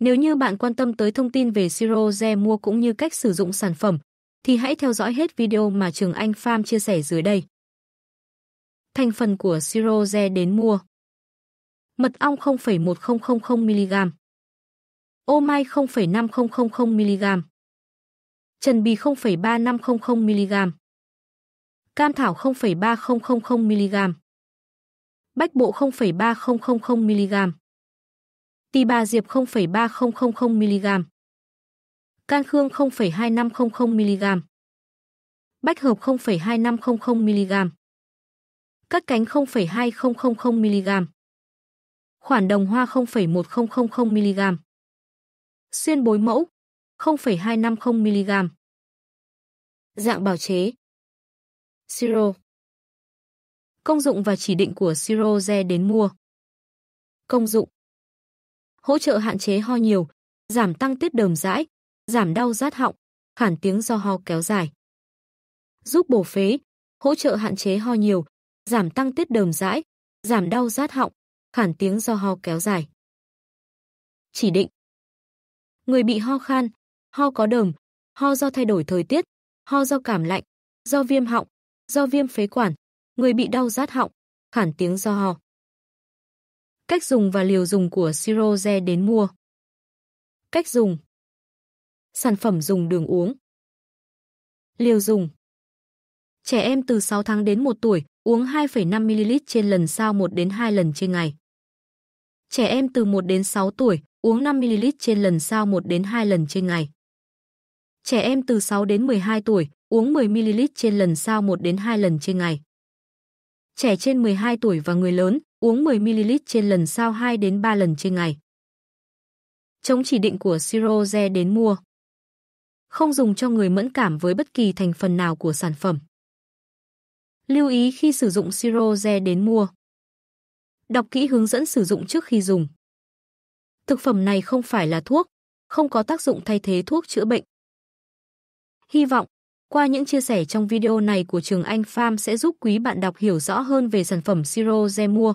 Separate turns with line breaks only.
Nếu như bạn quan tâm tới thông tin về siro re mua cũng như cách sử dụng sản phẩm, thì hãy theo dõi hết video mà Trường Anh Farm chia sẻ dưới đây. Thành phần của siro re đến mua Mật ong 0,1000mg Ô mai 0,5000mg Trần bì 0,3500mg Cam thảo 0,3000mg Bách bộ 0,3000mg Tỳ bà diệp 0,3000mg, can khương 0,2500mg, bách hợp 0,2500mg, cắt cánh 0,2000mg, khoản đồng hoa 0,1000mg, xuyên bối mẫu 0,250mg. Dạng bào chế Siro Công dụng và chỉ định của siro re đến mua Công dụng hỗ trợ hạn chế ho nhiều, giảm tăng tiết đờm rãi, giảm đau rát họng, khản tiếng do ho kéo dài. Giúp bổ phế, hỗ trợ hạn chế ho nhiều, giảm tăng tiết đờm rãi, giảm đau rát họng, khản tiếng do ho kéo dài. Chỉ định Người bị ho khan, ho có đờm, ho do thay đổi thời tiết, ho do cảm lạnh, do viêm họng, do viêm phế quản, người bị đau rát họng, khản tiếng do ho. Cách dùng và liều dùng của Siroze đến mua. Cách dùng. Sản phẩm dùng đường uống. Liều dùng. Trẻ em từ 6 tháng đến 1 tuổi uống 2,5 ml trên lần sau 1 đến 2 lần trên ngày. Trẻ em từ 1 đến 6 tuổi uống 5 ml trên lần sau 1 đến 2 lần trên ngày. Trẻ em từ 6 đến 12 tuổi uống 10 ml trên lần sau 1 đến 2 lần trên ngày. Trẻ trên 12 tuổi và người lớn uống 10ml trên lần sau 2 đến 3 lần trên ngày. Chống chỉ định của Siroze đến mua. Không dùng cho người mẫn cảm với bất kỳ thành phần nào của sản phẩm. Lưu ý khi sử dụng Siroze đến mua. Đọc kỹ hướng dẫn sử dụng trước khi dùng. Thực phẩm này không phải là thuốc, không có tác dụng thay thế thuốc chữa bệnh. Hy vọng, qua những chia sẻ trong video này của Trường Anh Farm sẽ giúp quý bạn đọc hiểu rõ hơn về sản phẩm siroze mua